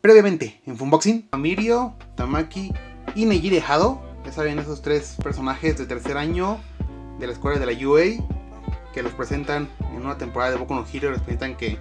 Previamente, en Funboxing, Amirio, Tamaki y Nejire Dejado Ya saben, esos tres personajes de tercer año de la escuela de la UA que los presentan en una temporada de Boku no Hero. Les presentan que.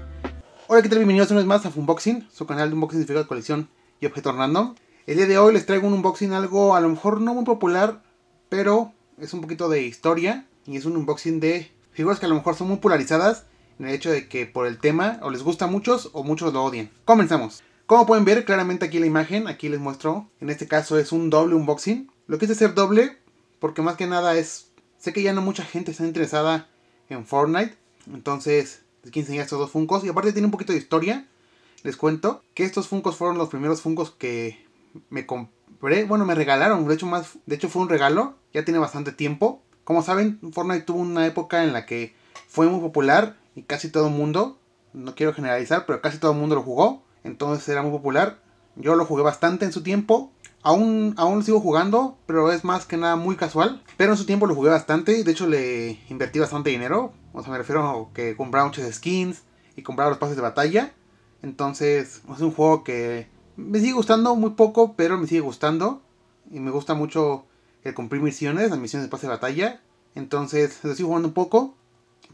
Hola, ¿qué tal? Bienvenidos una vez más a Funboxing, su canal de unboxing de figuras de colección y objetos random. El día de hoy les traigo un unboxing algo, a lo mejor no muy popular, pero es un poquito de historia y es un unboxing de figuras que a lo mejor son muy polarizadas en el hecho de que por el tema o les gusta a muchos o muchos lo odian. Comenzamos. Como pueden ver claramente aquí la imagen, aquí les muestro, en este caso es un doble unboxing. Lo quise hacer doble porque más que nada es, sé que ya no mucha gente está interesada en Fortnite, entonces les quiero enseñar estos dos Funkos y aparte tiene un poquito de historia. Les cuento que estos Funkos fueron los primeros Funkos que me compré, bueno, me regalaron, de hecho más de hecho fue un regalo, ya tiene bastante tiempo. Como saben, Fortnite tuvo una época en la que fue muy popular y casi todo el mundo, no quiero generalizar, pero casi todo el mundo lo jugó entonces era muy popular. Yo lo jugué bastante en su tiempo. Aún, aún lo sigo jugando, pero es más que nada muy casual. Pero en su tiempo lo jugué bastante. De hecho, le invertí bastante dinero. O sea, me refiero a que compraba muchas skins y compraba los pases de batalla. Entonces, es un juego que me sigue gustando muy poco, pero me sigue gustando. Y me gusta mucho el cumplir misiones, las misiones de pase de batalla. Entonces, lo sigo jugando un poco.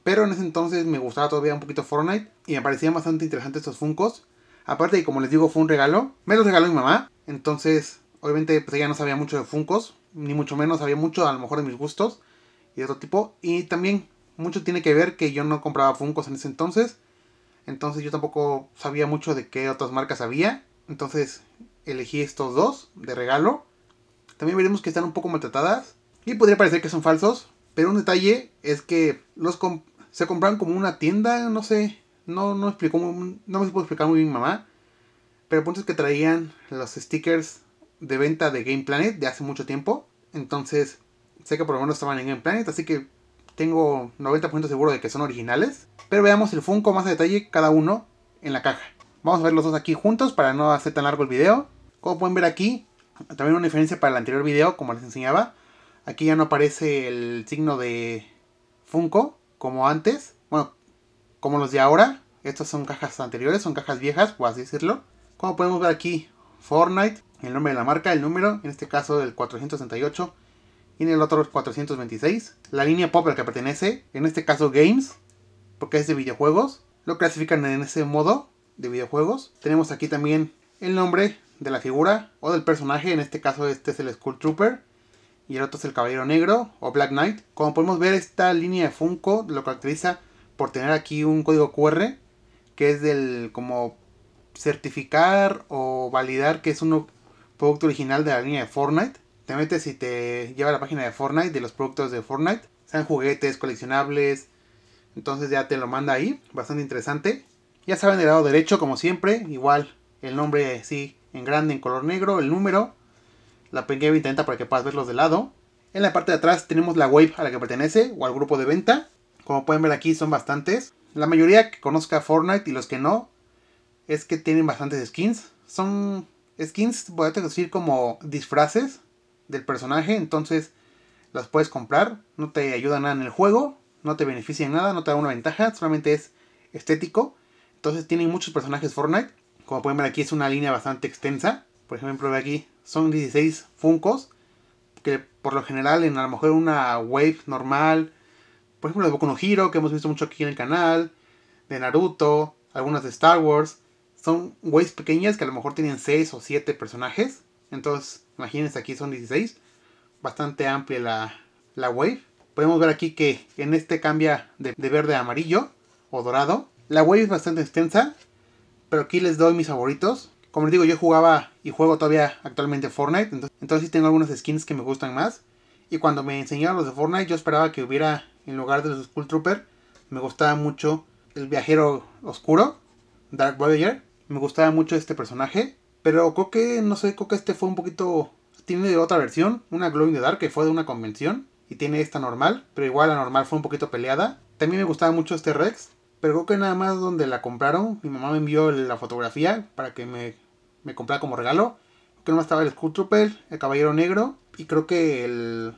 Pero en ese entonces me gustaba todavía un poquito Fortnite. Y me parecían bastante interesantes estos Funcos. Aparte, como les digo, fue un regalo. Me lo regaló mi mamá. Entonces, obviamente, pues ella no sabía mucho de Funcos. Ni mucho menos sabía mucho, a lo mejor, de mis gustos. Y de otro tipo. Y también, mucho tiene que ver que yo no compraba Funcos en ese entonces. Entonces, yo tampoco sabía mucho de qué otras marcas había. Entonces, elegí estos dos de regalo. También veremos que están un poco maltratadas. Y podría parecer que son falsos. Pero un detalle es que los se compraron como una tienda, no sé no, no, explicó no me explicar muy bien mamá. Pero el punto es que traían los stickers de venta de Game Planet de hace mucho tiempo. Entonces, sé que por lo menos estaban en Game Planet, así que tengo 90% seguro de que son originales. Pero veamos el Funko más a detalle cada uno en la caja. Vamos a ver los dos aquí juntos para no hacer tan largo el video. Como pueden ver aquí, también una diferencia para el anterior video, como les enseñaba. Aquí ya no aparece el signo de Funko como antes. Bueno, como los de ahora. Estas son cajas anteriores, son cajas viejas, por así decirlo. Como podemos ver aquí, Fortnite, el nombre de la marca, el número, en este caso el 468 y en el otro el 426. La línea pop al que pertenece, en este caso Games, porque es de videojuegos. Lo clasifican en ese modo de videojuegos. Tenemos aquí también el nombre de la figura o del personaje, en este caso este es el Skull Trooper y el otro es el Caballero Negro o Black Knight. Como podemos ver, esta línea de Funko lo caracteriza por tener aquí un código QR que es del como certificar o validar que es un producto original de la línea de Fortnite. Te metes y te lleva a la página de Fortnite de los productos de Fortnite. Sean juguetes, coleccionables. Entonces ya te lo manda ahí. Bastante interesante. Ya saben el lado derecho, como siempre. Igual el nombre sí en grande, en color negro. El número. La pequeña intenta para que puedas verlos de lado. En la parte de atrás tenemos la Wave a la que pertenece o al grupo de venta. Como pueden ver aquí son bastantes. La mayoría que conozca Fortnite y los que no, es que tienen bastantes skins. Son skins, voy a decir, como disfraces del personaje. Entonces las puedes comprar. No te ayuda nada en el juego. No te beneficia en nada. No te da una ventaja. Solamente es estético. Entonces tienen muchos personajes Fortnite. Como pueden ver aquí es una línea bastante extensa. Por ejemplo aquí son 16 Funcos. Que por lo general en a lo mejor una wave normal por ejemplo, de Boku no Hero, que hemos visto mucho aquí en el canal, de Naruto, algunas de Star Wars. Son waves pequeñas que a lo mejor tienen 6 o 7 personajes. Entonces, imagínense, aquí son 16. Bastante amplia la, la wave. Podemos ver aquí que en este cambia de, verde a amarillo o dorado. La wave es bastante extensa, pero aquí les doy mis favoritos. Como les digo, yo jugaba y juego todavía actualmente Fortnite, entonces, entonces sí tengo algunas skins que me gustan más. Y cuando me enseñaron los de Fortnite, yo esperaba que hubiera en lugar de los Skull Trooper. Me gustaba mucho el viajero oscuro, Dark Voyager. Me gustaba mucho este personaje. Pero creo que, no sé, creo que este fue un poquito... Tiene otra versión, una glowing de Dark, que fue de una convención. Y tiene esta normal, pero igual la normal fue un poquito peleada. También me gustaba mucho este Rex, pero creo que nada más donde la compraron, mi mamá me envió la fotografía para que me, me comprara como regalo. Creo que más estaba el Skull Trooper, el Caballero Negro y creo que el,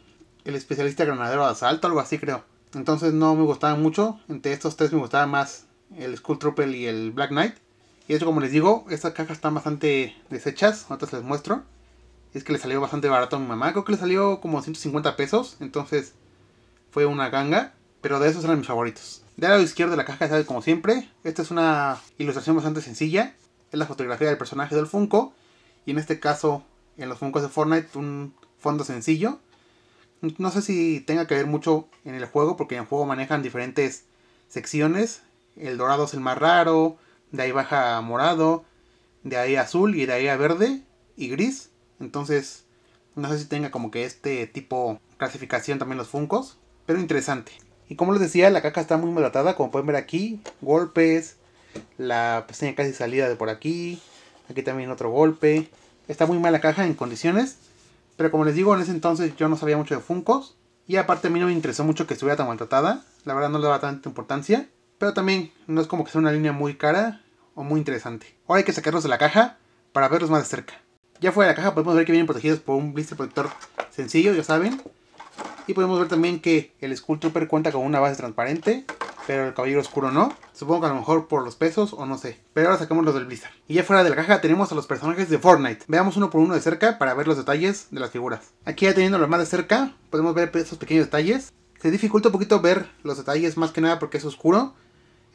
el especialista granadero de asalto, algo así creo. Entonces no me gustaban mucho. Entre estos tres me gustaba más el Skull Trooper y el Black Knight. Y eso como les digo, estas cajas están bastante deshechas. Otras les muestro. Es que le salió bastante barato a mi mamá. Creo que le salió como 150 pesos. Entonces fue una ganga. Pero de esos eran mis favoritos. De lado izquierdo de la caja sale como siempre. Esta es una ilustración bastante sencilla. Es la fotografía del personaje del Funko. Y en este caso, en los Funko de Fortnite, un fondo sencillo. No sé si tenga que ver mucho en el juego, porque en el juego manejan diferentes secciones. El dorado es el más raro, de ahí baja morado, de ahí azul y de ahí a verde y gris. Entonces, no sé si tenga como que este tipo clasificación también los Funcos, pero interesante. Y como les decía, la caja está muy maltratada, como pueden ver aquí, golpes, la pestaña casi salida de por aquí, aquí también otro golpe. Está muy mala caja en condiciones, pero como les digo, en ese entonces yo no sabía mucho de Funkos. Y aparte a mí no me interesó mucho que estuviera tan maltratada. La verdad no le daba tanta importancia. Pero también no es como que sea una línea muy cara o muy interesante. Ahora hay que sacarlos de la caja para verlos más de cerca. Ya fuera de la caja podemos ver que vienen protegidos por un blister protector sencillo, ya saben. Y podemos ver también que el Skull Trooper cuenta con una base transparente pero el Caballero Oscuro no. Supongo que a lo mejor por los pesos o no sé. Pero ahora sacamos los del Blizzard. Y ya fuera de la caja tenemos a los personajes de Fortnite. Veamos uno por uno de cerca para ver los detalles de las figuras. Aquí ya los más de cerca, podemos ver esos pequeños detalles. Se dificulta un poquito ver los detalles más que nada porque es oscuro.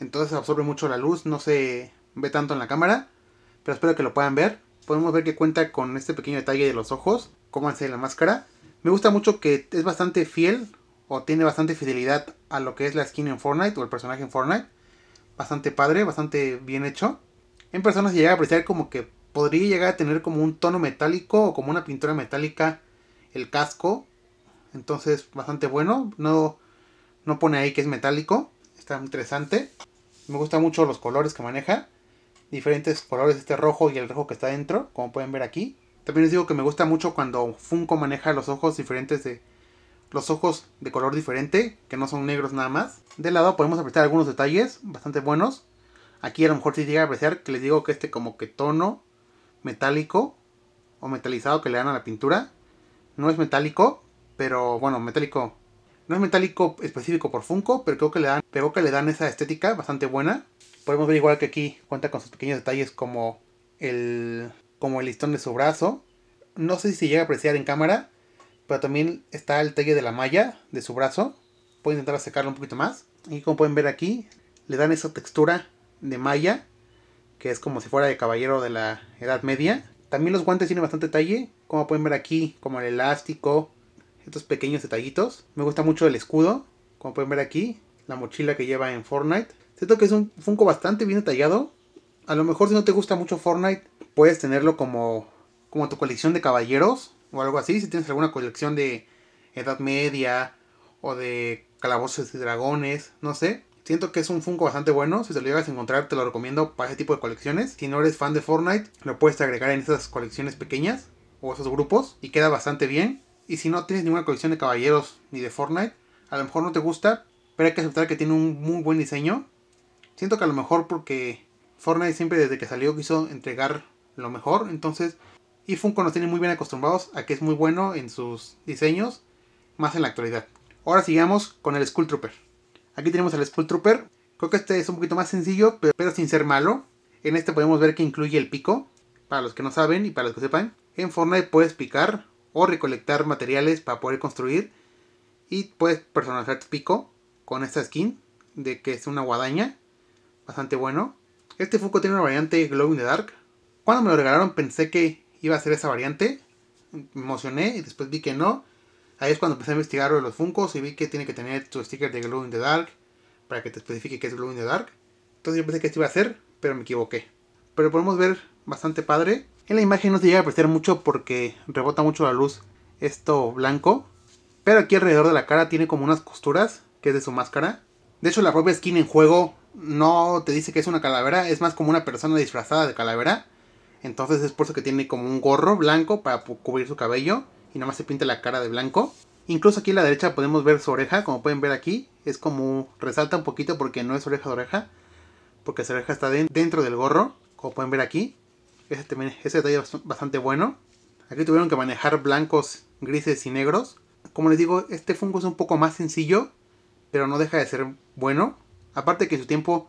Entonces absorbe mucho la luz, no se ve tanto en la cámara. Pero espero que lo puedan ver. Podemos ver que cuenta con este pequeño detalle de los ojos, cómo hace la máscara. Me gusta mucho que es bastante fiel o tiene bastante fidelidad a lo que es la skin en Fortnite o el personaje en Fortnite. Bastante padre, bastante bien hecho. En personas se llega a apreciar como que podría llegar a tener como un tono metálico o como una pintura metálica el casco. Entonces, bastante bueno. No, no pone ahí que es metálico. Está interesante. Me gustan mucho los colores que maneja. Diferentes colores, este rojo y el rojo que está dentro, como pueden ver aquí. También les digo que me gusta mucho cuando Funko maneja los ojos diferentes de, los ojos de color diferente, que no son negros nada más. de lado podemos apreciar algunos detalles bastante buenos. Aquí a lo mejor si llega a apreciar que les digo que este como que tono metálico o metalizado que le dan a la pintura. No es metálico, pero bueno, metálico. No es metálico específico por Funko, pero creo que le dan, creo que le dan esa estética bastante buena. Podemos ver igual que aquí cuenta con sus pequeños detalles como el, como el listón de su brazo. No sé si llega a apreciar en cámara, pero también está el talle de la malla de su brazo. Puedo intentar secarlo un poquito más. Y como pueden ver aquí, le dan esa textura de malla. Que es como si fuera de caballero de la Edad Media. También los guantes tienen bastante talle. Como pueden ver aquí, como el elástico. Estos pequeños detallitos. Me gusta mucho el escudo. Como pueden ver aquí. La mochila que lleva en Fortnite. Siento que es un Funko bastante bien detallado. A lo mejor si no te gusta mucho Fortnite, puedes tenerlo como, como tu colección de caballeros o algo así, si tienes alguna colección de Edad Media o de Calabozos y Dragones, no sé. Siento que es un Funko bastante bueno, si te lo llegas a encontrar te lo recomiendo para ese tipo de colecciones. Si no eres fan de Fortnite, lo puedes agregar en esas colecciones pequeñas o esos grupos y queda bastante bien. Y si no tienes ninguna colección de caballeros ni de Fortnite, a lo mejor no te gusta, pero hay que aceptar que tiene un muy buen diseño. Siento que a lo mejor porque Fortnite siempre desde que salió quiso entregar lo mejor, entonces y Funko nos tiene muy bien acostumbrados a que es muy bueno en sus diseños, más en la actualidad. Ahora sigamos con el Skull Trooper. Aquí tenemos al Skull Trooper. Creo que este es un poquito más sencillo, pero, sin ser malo. En este podemos ver que incluye el pico, para los que no saben y para los que sepan. En Fortnite puedes picar o recolectar materiales para poder construir. Y puedes personalizar tu pico con esta skin de que es una guadaña. Bastante bueno. Este Funko tiene una variante Glowing in the Dark. Cuando me lo regalaron pensé que iba a ser esa variante. Me emocioné y después vi que no. Ahí es cuando empecé a investigar los Funkos y vi que tiene que tener tu sticker de Glow in the Dark para que te especifique que es Glow in the Dark. Entonces yo pensé que esto iba a ser, pero me equivoqué. Pero podemos ver bastante padre. En la imagen no se llega a apreciar mucho porque rebota mucho la luz esto blanco. Pero aquí alrededor de la cara tiene como unas costuras, que es de su máscara. De hecho la propia skin en juego no te dice que es una calavera, es más como una persona disfrazada de calavera. Entonces es por eso que tiene como un gorro blanco para cubrir su cabello y nada más se pinta la cara de blanco. Incluso aquí a la derecha podemos ver su oreja, como pueden ver aquí, es como resalta un poquito porque no es oreja de oreja, porque su oreja está dentro del gorro, como pueden ver aquí. Ese, ese detalle es bastante bueno. Aquí tuvieron que manejar blancos, grises y negros. Como les digo, este fungo es un poco más sencillo, pero no deja de ser bueno. Aparte que en su tiempo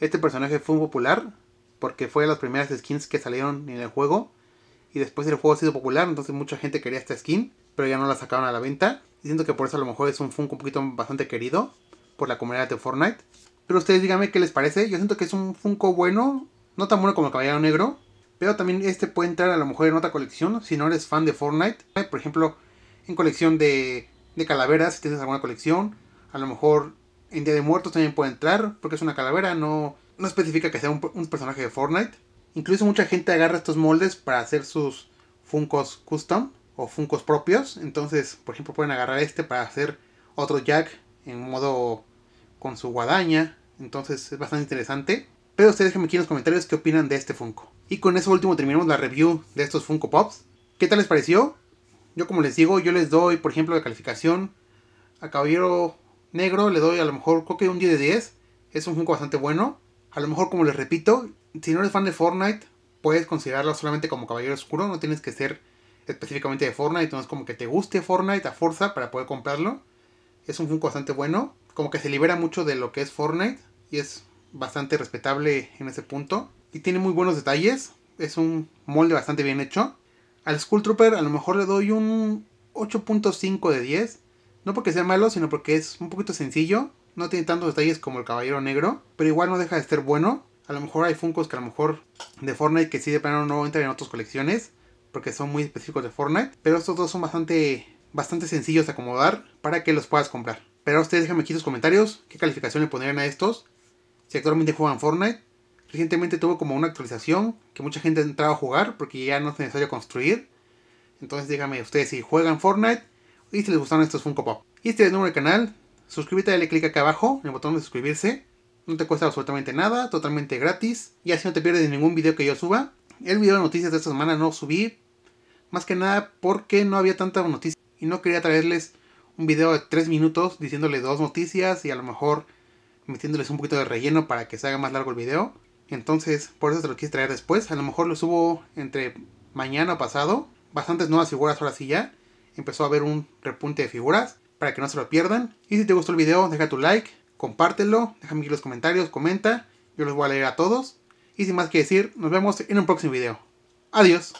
este personaje fue un popular, porque fue de las primeras skins que salieron en el juego. Y después el juego ha sido popular, entonces mucha gente quería esta skin, pero ya no la sacaron a la venta. Y siento que por eso a lo mejor es un Funko un poquito bastante querido por la comunidad de Fortnite. Pero ustedes díganme qué les parece. Yo siento que es un Funko bueno, no tan bueno como el Caballero Negro, pero también este puede entrar a lo mejor en otra colección si no eres fan de Fortnite. Por ejemplo, en colección de, de calaveras, si tienes alguna colección. A lo mejor en Día de Muertos también puede entrar porque es una calavera, no no especifica que sea un, personaje de Fortnite. Incluso mucha gente agarra estos moldes para hacer sus Funkos custom o Funkos propios. Entonces, por ejemplo, pueden agarrar este para hacer otro Jack en modo con su guadaña. Entonces es bastante interesante. Pero ustedes déjenme aquí en los comentarios qué opinan de este Funko. Y con eso último terminamos la review de estos Funko Pops. ¿Qué tal les pareció? Yo como les digo, yo les doy, por ejemplo, la calificación a Caballero Negro. Le doy a lo mejor, creo que un 10 de 10. Es un Funko bastante bueno. A lo mejor, como les repito, si no eres fan de Fortnite, puedes considerarlo solamente como Caballero Oscuro. No tienes que ser específicamente de Fortnite. No es como que te guste Fortnite a fuerza para poder comprarlo. Es un Funko bastante bueno. Como que se libera mucho de lo que es Fortnite. Y es bastante respetable en ese punto. Y tiene muy buenos detalles. Es un molde bastante bien hecho. Al Skull Trooper a lo mejor le doy un 8.5 de 10. No porque sea malo, sino porque es un poquito sencillo. No tiene tantos detalles como el Caballero Negro, pero igual no deja de ser bueno. A lo mejor hay Funkos que a lo mejor de Fortnite que sí de plano no entran en otras colecciones, porque son muy específicos de Fortnite, pero estos dos son bastante, bastante sencillos de acomodar para que los puedas comprar. Pero ustedes déjenme aquí sus comentarios, qué calificación le pondrían a estos, si actualmente juegan Fortnite. Recientemente tuvo como una actualización que mucha gente entraba a jugar porque ya no es necesario construir. Entonces díganme ustedes si juegan Fortnite y si les gustaron estos Funko Pop. Y este es el número del canal, Suscríbete, dale clic acá abajo en el botón de suscribirse. No te cuesta absolutamente nada, totalmente gratis. Y así no te pierdes ningún video que yo suba. El video de noticias de esta semana no subí. Más que nada porque no había tanta noticia Y no quería traerles un video de 3 minutos diciéndole dos noticias y a lo mejor metiéndoles un poquito de relleno para que se haga más largo el video. Entonces, por eso te lo quise traer después. A lo mejor lo subo entre mañana o pasado. Bastantes nuevas figuras ahora sí ya. Empezó a haber un repunte de figuras para que no se lo pierdan. Y si te gustó el video, deja tu like, compártelo, déjame aquí los comentarios, comenta, yo los voy a leer a todos. Y sin más que decir, nos vemos en un próximo video. Adiós.